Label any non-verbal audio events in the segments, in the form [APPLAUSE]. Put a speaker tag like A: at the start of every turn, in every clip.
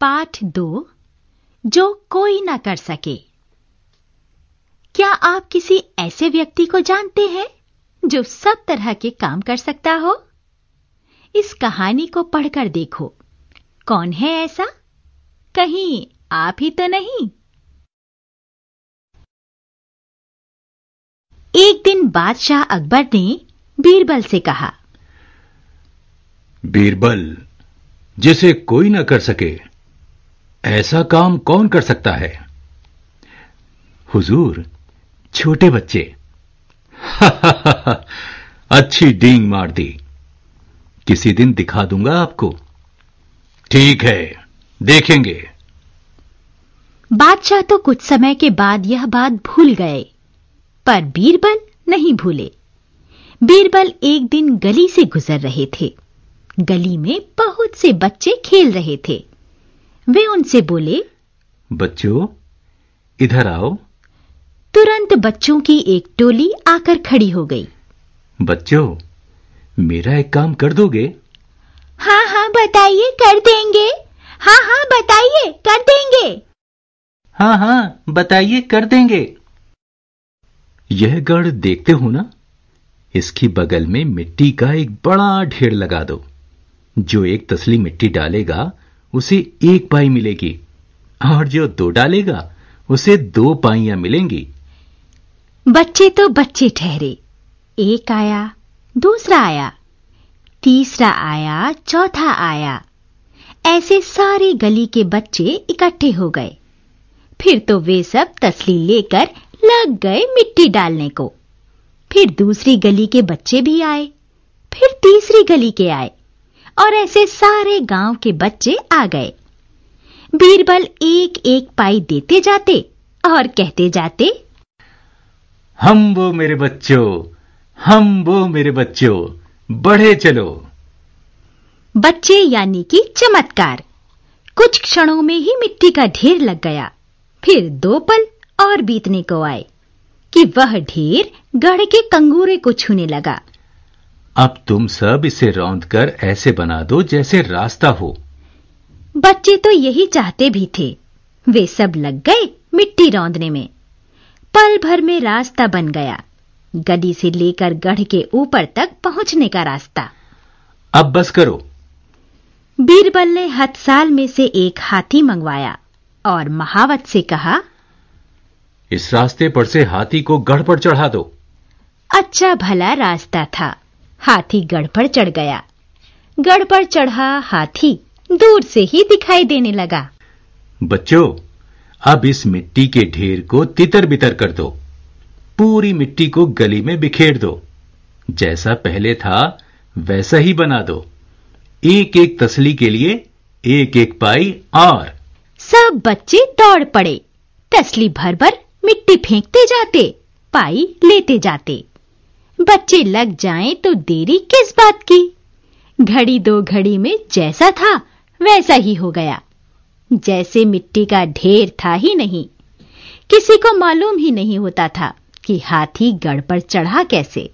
A: पाठ दो जो कोई ना कर सके क्या आप किसी ऐसे व्यक्ति को जानते हैं जो सब तरह के काम कर सकता हो इस कहानी को पढ़कर देखो कौन है ऐसा कहीं आप ही तो नहीं एक दिन बादशाह अकबर ने बीरबल से कहा
B: बीरबल जिसे कोई ना कर सके ऐसा काम कौन कर सकता है हुजूर छोटे बच्चे [LAUGHS] अच्छी डींग मार दी किसी दिन दिखा दूंगा आपको ठीक है देखेंगे
A: बादशाह तो कुछ समय के बाद यह बात भूल गए पर बीरबल नहीं भूले बीरबल एक दिन गली से गुजर रहे थे गली में बहुत से बच्चे खेल रहे थे वे उनसे बोले
B: बच्चों इधर आओ
A: तुरंत बच्चों की एक टोली आकर खड़ी हो गई
B: बच्चों मेरा एक काम कर दोगे
A: हाँ हाँ बताइए कर देंगे हाँ हाँ बताइए कर देंगे हाँ हाँ बताइए कर
B: देंगे यह गढ़ देखते हो ना इसकी बगल में मिट्टी का एक बड़ा ढेर लगा दो जो एक तसली मिट्टी डालेगा उसे एक पाई मिलेगी और जो दो डालेगा उसे दो पाइयां मिलेंगी
A: बच्चे तो बच्चे ठहरे एक आया दूसरा आया तीसरा आया चौथा आया ऐसे सारे गली के बच्चे इकट्ठे हो गए फिर तो वे सब तसली लेकर लग गए मिट्टी डालने को फिर दूसरी गली के बच्चे भी आए फिर तीसरी गली के आए और ऐसे सारे गांव के बच्चे आ गए बीरबल एक एक पाई देते जाते और कहते जाते
B: हम वो मेरे बच्चों हम वो मेरे बच्चों बढ़े चलो
A: बच्चे यानी कि चमत्कार कुछ क्षणों में ही मिट्टी का ढेर लग गया फिर दो पल और बीतने को आए कि वह ढेर गढ़ के कंगूरे को छूने लगा
B: अब तुम सब इसे रौंद कर ऐसे बना दो जैसे रास्ता हो
A: बच्चे तो यही चाहते भी थे वे सब लग गए मिट्टी रौंदने में पल भर में रास्ता बन गया गली से लेकर गढ़ के ऊपर तक पहुंचने का रास्ता अब बस करो बीरबल ने हथसाल में से एक हाथी मंगवाया और महावत से कहा
B: इस रास्ते पर से हाथी को गढ़ पर चढ़ा दो
A: अच्छा भला रास्ता था हाथी गढ़ पर चढ़ गया गढ़ पर चढ़ा हाथी दूर से ही दिखाई देने लगा
B: बच्चों अब इस मिट्टी के ढेर को तितर बितर कर दो पूरी मिट्टी को गली में बिखेर दो जैसा पहले था वैसा ही बना दो एक एक तसली के लिए एक एक पाई और
A: सब बच्चे दौड़ पड़े तसली भर भर मिट्टी फेंकते जाते पाई लेते जाते बच्चे लग जाएं तो देरी किस बात की घड़ी दो घड़ी में जैसा था वैसा ही हो गया जैसे मिट्टी का ढेर था ही नहीं किसी को मालूम ही नहीं होता था कि हाथी गढ़ पर चढ़ा कैसे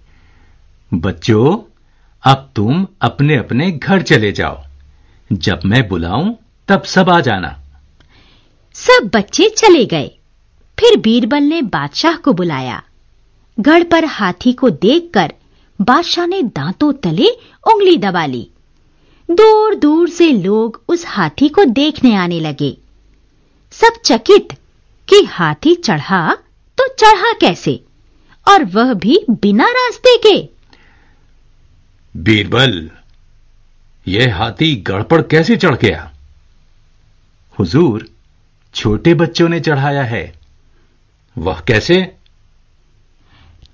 B: बच्चों अब तुम अपने अपने घर चले जाओ जब मैं बुलाऊं
A: तब सब आ जाना सब बच्चे चले गए फिर बीरबल ने बादशाह को बुलाया गढ़ पर हाथी को देखकर बादशाह ने दांतों तले उंगली दबा ली दूर दूर से लोग उस हाथी को देखने आने लगे सब चकित कि हाथी चढ़ा तो चढ़ा कैसे और वह भी बिना रास्ते के
B: बीरबल यह हाथी गढ़ पर कैसे चढ़ गया हुजूर छोटे बच्चों ने चढ़ाया है वह कैसे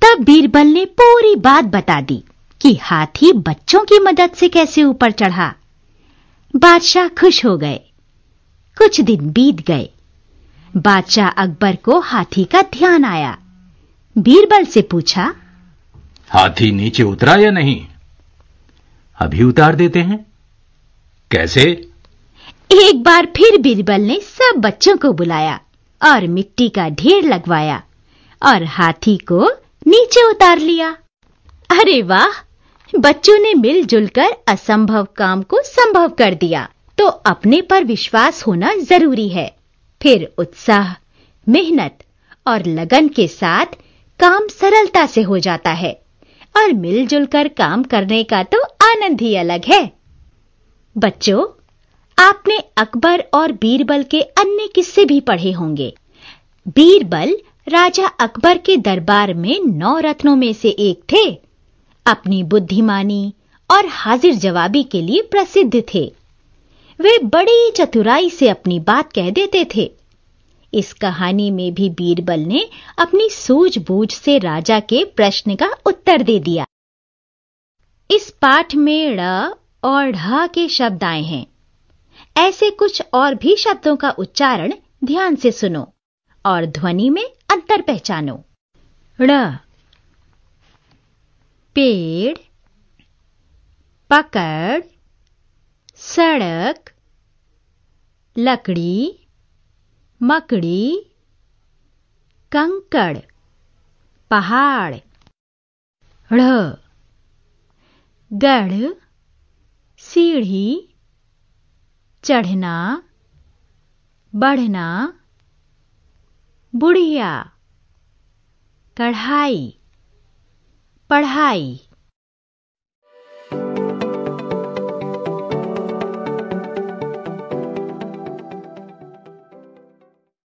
A: तब बीरबल ने पूरी बात बता दी कि हाथी बच्चों की मदद से कैसे ऊपर चढ़ा बादशाह खुश हो गए कुछ दिन बीत गए बादशाह अकबर को हाथी का ध्यान आया बीरबल से पूछा
B: हाथी नीचे उतरा या नहीं अभी उतार देते हैं कैसे
A: एक बार फिर बीरबल ने सब बच्चों को बुलाया और मिट्टी का ढेर लगवाया और हाथी को नीचे उतार लिया अरे वाह बच्चों ने मिलजुल कर असंभव काम को संभव कर दिया तो अपने पर विश्वास होना जरूरी है फिर उत्साह मेहनत और लगन के साथ काम सरलता से हो जाता है और मिलजुल कर काम करने का तो आनंद ही अलग है बच्चों आपने अकबर और बीरबल के अन्य किस्से भी पढ़े होंगे बीरबल राजा अकबर के दरबार में नौ रत्नों में से एक थे अपनी बुद्धिमानी और हाजिर जवाबी के लिए प्रसिद्ध थे वे बड़ी चतुराई से अपनी बात कह देते थे इस कहानी में भी बीरबल ने अपनी सूझबूझ से राजा के प्रश्न का उत्तर दे दिया इस पाठ में ड़ और ढ के शब्द आए हैं ऐसे कुछ और भी शब्दों का उच्चारण ध्यान से सुनो और ध्वनि में बेहतर पहचानो ण पेड़ पकड़ सड़क लकड़ी मकड़ी कंकड़ पहाड़ ण गढ़ सीढ़ी चढ़ना बढ़ना बुढ़िया कढ़ाई पढ़ाई